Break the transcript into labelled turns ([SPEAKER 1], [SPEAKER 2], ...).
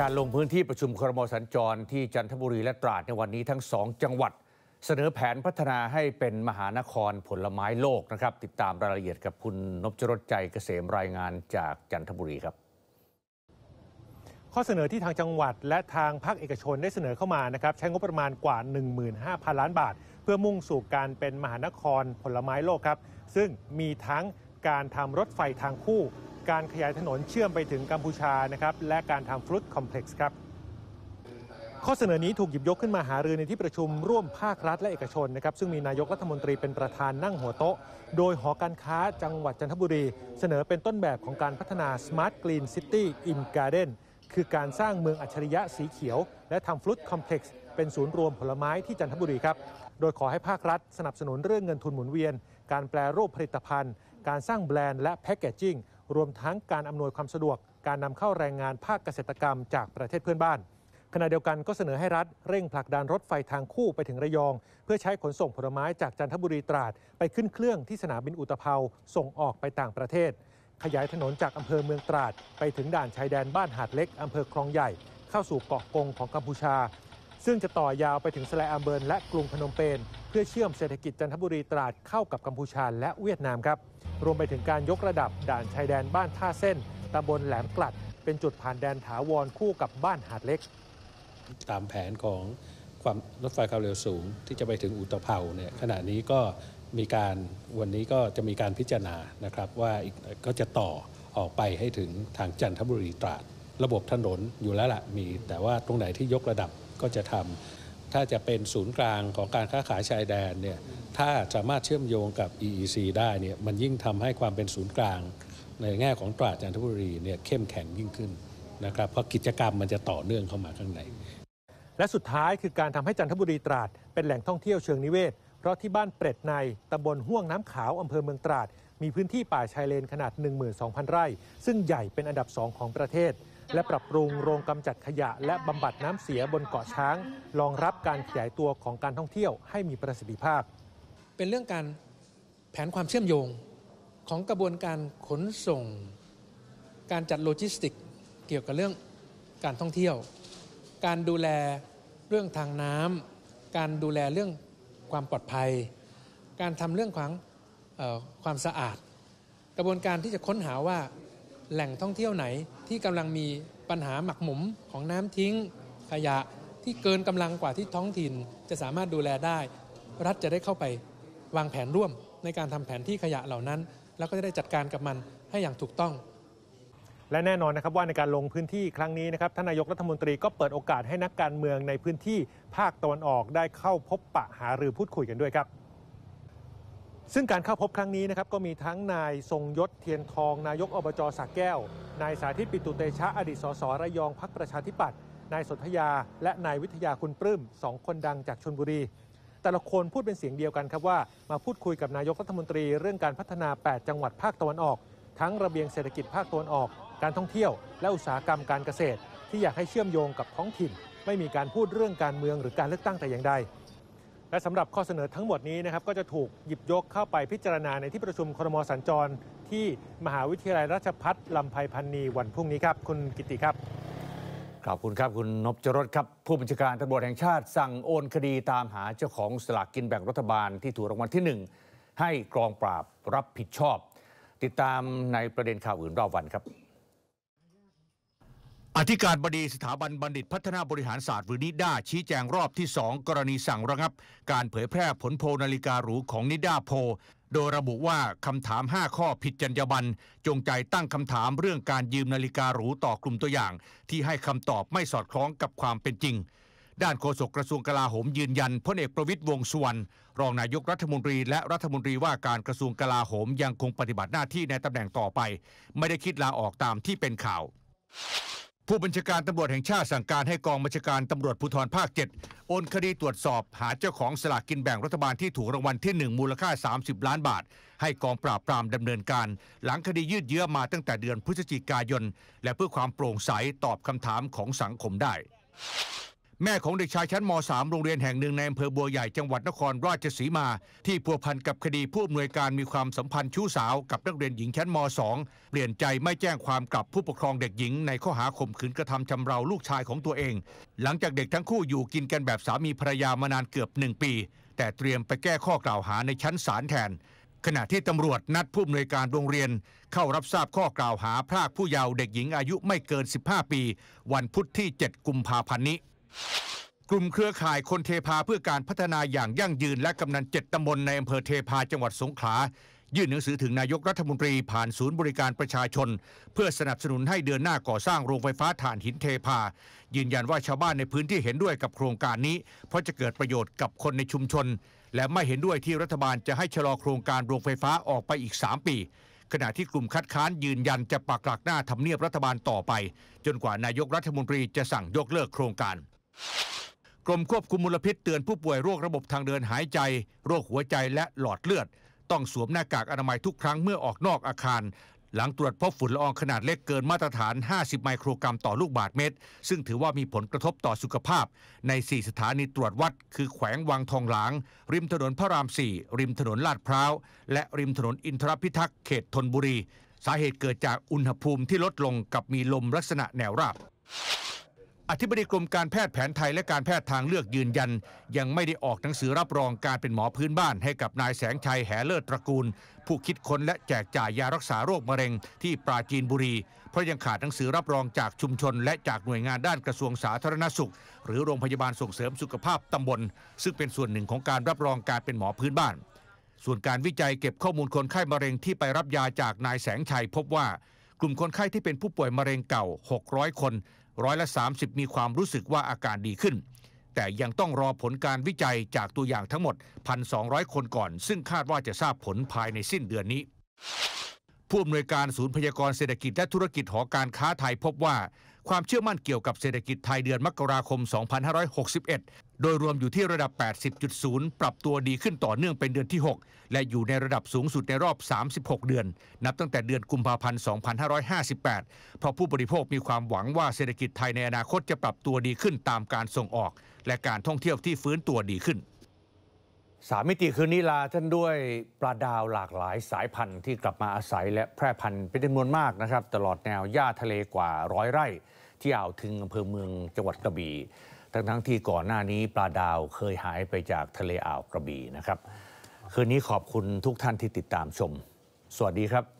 [SPEAKER 1] การลงพื้นที่ประชุมครมสัญจร ที่จันทบุรี และตราดในวันนี้ทั้งสองจังหวัด เสนอแผนพัฒนาให้เป็นมหานครผลไม้โลกนะครับติดตามรายละเอียดกับคุณนพจรสใจเกษมรายงานจากจันทบุรีครับ
[SPEAKER 2] ข้อเสนอที่ทางจังหวัด และทางภาคเอกชนได้เสนอเข้ามานะครับใช้งบประมาณกว่า 15,000 ล้านบาท เพื่อมุ่งสู่การเป็นมหานครผลไม้โลกครับซึ่งมีทั้งการทำรถไฟทางคู่การขยายถนนเชื่อมไปถึงกัมพูชานะครับและการทำฟลุตคอมเพล็กซ์ครับ ข้อเสนอนี้ถูกหยิบยกขึ้นมาหารือ ในที่ประชุมร่วมภาครัฐและเอกชนนะครับซึ่งมีนายกรัฐมนตรีเป็นประธานนั่งหัวโต๊ะโดยหอการค้าจังหวัดจันทบุรี เสนอเป็นต้นแบบของการพัฒนา Smart Green City in Garden คือการสร้างเมืองอัจฉริยะสีเขียว และทำฟลุตคอมเพล็กซ์เป็นศูนย์รวมผลไม้ที่จันทบุรีครับโดยขอให้ภาครัฐ สนับสนุนเรื่องเงินทุนหมุนเวียน การแปลรูปผลิตภัณฑ์ การสร้างแบรนด์และแพคเกจจิ้งรวมทั้งการอำนวยความสะดวก การนำเข้าแรงงานภาคเกษตรกรรมจากประเทศเพื่อนบ้าน ขณะเดียวกันก็เสนอให้รัฐเร่งผลักดันรถไฟทางคู่ไปถึงระยอง เพื่อใช้ขนส่งผลไม้จากจันทบุรีตราดไปขึ้นเครื่องที่สนามบินอุตภเปาส่งออกไปต่างประเทศ ขยายถนนจากอำเภอเมืองตราด ไปถึงด่านชายแดนบ้านหาดเล็กอำเภอคลองใหญ่เข้าสู่เกาะกงของกัมพูชาซึ่งจะต่อยาวไปถึงสแลอัมเบิร์นและกรุงพนมเปญเพื่อเชื่อมเศรษฐกิจจันทบุรีตราดเข้ากับกัมพูชาและเวียดนามครับ รวมไปถึงการยกระดับด่านชายแดนบ้านท่าเส้นตำบลแหลมกลัด เป็นจุดผ่านแดนถาวรคู่กับบ้านหาดเล็ก ตามแผนของความรถไฟความเร็วสูงที่จะไปถึงอุตภเปาเนี่ยขณะนี้ก็มีการวันนี้ก็จะมีการพิจารณานะครับว่าก็จะต่อออกไปให้ถึงทางจันทบุรีตราดระบบถนนอยู่แล้วละมี แต่ว่าตรงไหนที่ยกระดับก็จะทำถ้าจะเป็นศูนย์กลางของการค้าขายชายแดนเนี่ยถ้าสามารถเชื่อมโยงกับ EEC ได้เนี่ยมันยิ่งทำให้ความเป็นศูนย์กลางในแง่ของตราดจันทบุรีเนี่ยเข้มแข็งยิ่งขึ้นนะครับเพราะกิจกรรมมันจะต่อเนื่องเข้ามาข้างใน และสุดท้ายคือการทำให้จันทบุรีตราดเป็นแหล่งท่องเที่ยวเชิงนิเวศเพราะที่บ้านเปรตในตำบลห้วงน้ำขาวอำเภอเมืองตราดมีพื้นที่ป่าชายเลนขนาด 12,000 ไร่ ซึ่งใหญ่เป็นอันดับสองของประเทศและปรับปรุงโรงกำจัดขยะ และบำบัดน้ำเสียบนเกาะช้างรองรับการขยายตัวของการท่องเที่ยวให้มีประสิทธิภาพ เป็นเรื่องการแผนความเชื่อมโยงของกระบวนการขนส่ง การจัดโลจิสติกเกี่ยวกับเรื่องการท่องเที่ยว การดูแลเรื่องทางน้ำการดูแลเรื่องความปลอดภัย การทำเรื่องของความสะอาด กระบวนการที่จะค้นหาว่าแหล่งท่องเที่ยวไหนที่กำลังมีปัญหาหมักหมมของน้ำทิ้ง ขยะที่เกินกำลังกว่าที่ท้องถิ่นจะสามารถดูแลได้รัฐจะได้เข้าไปวางแผนร่วม ในการทำแผนที่ขยะเหล่านั้น แล้วก็จะได้จัดการกับมันให้อย่างถูกต้อง และแน่นอนนะครับว่าในการลงพื้นที่ครั้งนี้นะครับท่านนายกรัฐมนตรีก็เปิดโอกาสให้นักการเมืองในพื้นที่ภาคตะวันออกได้เข้าพบปะหารือพูดคุยกันด้วยครับซึ่งการเข้าพบครั้งนี้นะครับก็มีทั้งนายทรงยศ เทียนทอง นายกอบจสักแก้ว นาย สาธิตปิตุเตชะ อดีตสส ระยองพักประชาธิปัตย์นายสนธยาและนายวิทยาคุณปลื้มสองคนดังจากชนบุรี แต่ละคนพูดเป็นเสียงเดียวกันครับว่ามาพูดคุยกับนายกรัฐมนตรีเรื่องการพัฒนา 8 จังหวัดภาคตะวันออก ทั้งระเบียงเศรษฐกิจภาคตะวันออก การท่องเที่ยวและอุตสาหกรรมการเกษตร ที่อยากให้เชื่อมโยงกับท้องถิ่น ไม่มีการพูดเรื่องการเมืองหรือการเลือกตั้งแต่อย่างใดและสำหรับข้อเสนอทั้งหมดนี้นะครับก็จะถูกหยิบยกเข้าไปพิจารณาในที่ประชุมครมสัญจร ที่ มหาวิทยาลัยราชพัฒน์ลำไพพันนีวันพรุ่งนี้ครับ คุณกิติครับ
[SPEAKER 1] ขอบคุณครับคุณนพจรสครับผู้บัญชาการตำรวจแห่งชาติ สั่งโอนคดีตามหาเจ้าของสลากกินแบ่งรัฐบาล ที่ถูกรางวัลที่ 1 ให้กองปราบรับผิดชอบ ติดตามในประเด็นข่าวอื่นรอบวันครับอธิการบดีสถาบันบัณฑิตพัฒนาบริหารศาสตร์หรือนิด้าชี้แจงรอบที่ 2 กรณีสั่งระงับ การเผยแพร่ผลโพนาฬิกาหรูของนิด้าโพ โดยระบุว่าคำถาม 5 ข้อผิดจรรยาบรรณจงใจตั้งคำถามเรื่องการยืมนาฬิกาหรูต่อกลุ่มตัวอย่าง ที่ให้คำตอบไม่สอดคล้องกับความเป็นจริง ด้านโฆษกกระทรวงกลาโหมยืนยันพลเอกประวิทย์วงสุวรรณรองนายกรัฐมนตรี และรัฐมนตรีว่า การกระทรวงกลาโหมยังคงปฏิบัติหน้าที่ในตำแหน่งต่อไป ไม่ได้คิดลาออกตามที่เป็นข่าวผู้บัญชาการตำรวจแห่งชาติสั่งการให้กองบัญชาการตำรวจภูธรภาค 7 โอนคดีตรวจสอบ หาเจ้าของสลากกินแบ่งรัฐบาลที่ถูกรางวัลที่ 1 มูลค่า 30ล้านบาท ให้กองปราบปรามดำเนินการ หลังคดียืดเยื้อมาตั้งแต่เดือนพฤศจิกายนและเพื่อความโปร่งใสตอบคำถามของสังคมได้แม่ของเด็กชายชั้นม .3 โรงเรียนแห่งหนึ่งในอำเภอบัวใหญ่จังหวัดนครราชสีมาที่พัวพันกับคดีผู้อำนวยการมีความสัมพันธ์ชู้สาวกับนักเรียนหญิงชั้นม .2 เปลี่ยนใจไม่แจ้งความกับผู้ปกครองเด็กหญิงในข้อหาข่มขืนกระทำชำเราลูกชายของตัวเอง หลังจากเด็กทั้งคู่อยู่กินกันแบบสามีภรรยามานานเกือบหนึ่งปี แต่เตรียมไปแก้ข้อกล่าวหาในชั้นศาลแทน ขณะที่ตำรวจนัดผู้อำนวยการโรงเรียน เข้ารับทราบข้อกล่าวหาพรากผู้เยาว์เด็กหญิงอายุไม่เกิน 15 ปี วันพุธที่ 7กุมภาพันธ์นี้กลุ่มเครือข่ายคนเทพาเพื่อการพัฒนาอย่างยั่งยืนและกำนันเจ็ดตำบลในอำเภอเทพาจังหวัดสงขลา ยื่นหนังสือถึงนายกรัฐมนตรีผ่านศูนย์บริการประชาชน เพื่อสนับสนุนให้เดินหน้าก่อสร้างโรงไฟฟ้าถ่านหินเทพา ยืนยันว่าชาวบ้านในพื้นที่เห็นด้วยกับโครงการนี้ เพราะจะเกิดประโยชน์กับคนในชุมชน และไม่เห็นด้วยที่รัฐบาลจะให้ชะลอโครงการโรงไฟฟ้าออกไปอีก 3 ปี ขณะที่กลุ่มคัดค้านยืนยันจะปักหลักหน้าทำเนียบรัฐบาลต่อไป จนกว่านายกรัฐมนตรีจะสั่งยกเลิกโครงการกรมควบคุมมลพิษเตือนผู้ป่วยโรคระบบทางเดินหายใจ โรคหัวใจและหลอดเลือด ต้องสวมหน้ากากอนามัยทุกครั้งเมื่อออกนอกอาคาร หลังตรวจพบฝุ่นละอองขนาดเล็กเกินมาตรฐาน 50 ไมโครกรัมต่อลูกบาศก์เมตร ซึ่งถือว่ามีผลกระทบต่อสุขภาพ ใน 4 สถานีตรวจวัดคือแขวงวังทองหลาง ริมถนนพระราม4ริมถนนลาดพร้าวและริมถนนอินทรพิทักษ์เขตธนบุรี สาเหตุเกิดจากอุณหภูมิที่ลดลงกับมีลมลักษณะแนวราบอธิบดีกรมการแพทย์แผนไทยและการแพทย์ทางเลือกยืนยัน ยังไม่ได้ออกหนังสือรับรองการเป็นหมอพื้นบ้าน ให้กับนายแสงชัยแหเลิศตระกูล ผู้คิดค้นและแจกจ่ายยารักษาโรคมะเร็งที่ปราจีนบุรีเพราะยังขาดหนังสือรับรองจากชุมชน และจากหน่วยงานด้านกระทรวงสาธารณสุข หรือโรงพยาบาลส่งเสริมสุขภาพตำบล ซึ่งเป็นส่วนหนึ่งของการรับรองการเป็นหมอพื้นบ้าน ส่วนการวิจัยเก็บข้อมูลคนไข้มะเร็งที่ไปรับยาจากนายแสงชัย พบว่ากลุ่มคนไข้ที่เป็นผู้ป่วยมะเร็งเก่า 600 คนร้อยละ30 มีความรู้สึกว่าอาการดีขึ้น แต่ยังต้องรอผลการวิจัยจากตัวอย่างทั้งหมด 1,200 คนก่อน ซึ่งคาดว่าจะทราบผลภายในสิ้นเดือนนี้ ผู้อำนวยการศูนย์พยากรณ์เศรษฐกิจและธุรกิจหอการค้าไทยพบว่าความเชื่อมั่นเกี่ยวกับเศรษฐกิจไทยเดือนมกราคม 2561 โดยรวมอยู่ที่ระดับ 80.0 ปรับตัวดีขึ้นต่อเนื่องเป็นเดือนที่ 6 และอยู่ในระดับสูงสุดในรอบ 36 เดือน นับตั้งแต่เดือนกุมภาพันธ์ 2558 เพราะผู้บริโภคมีความหวังว่าเศรษฐกิจไทยในอนาคตจะปรับตัวดีขึ้นตามการส่งออก และการท่องเที่ยวที่ฟื้นตัวดีขึ้น สามมิติคืนนี้ลาท่านด้วยปลาดาวหลากหลายสายพันธุ์ที่กลับมาอาศัยและแพร่พันธุ์เป็นจำนวนมากนะครับตลอดแนวหญ้าทะเลกว่าร้อยไร่ที่อ่าวถึงอำเภอเมืองจังหวัดกระบี่ทั้งทั้งที่ก่อนหน้านี้ปลาดาวเคยหายไปจากทะเลอ่าวกระบี่นะครับ คืนนี้ขอบคุณทุกท่านที่ติดตามชม สวัสดีครับ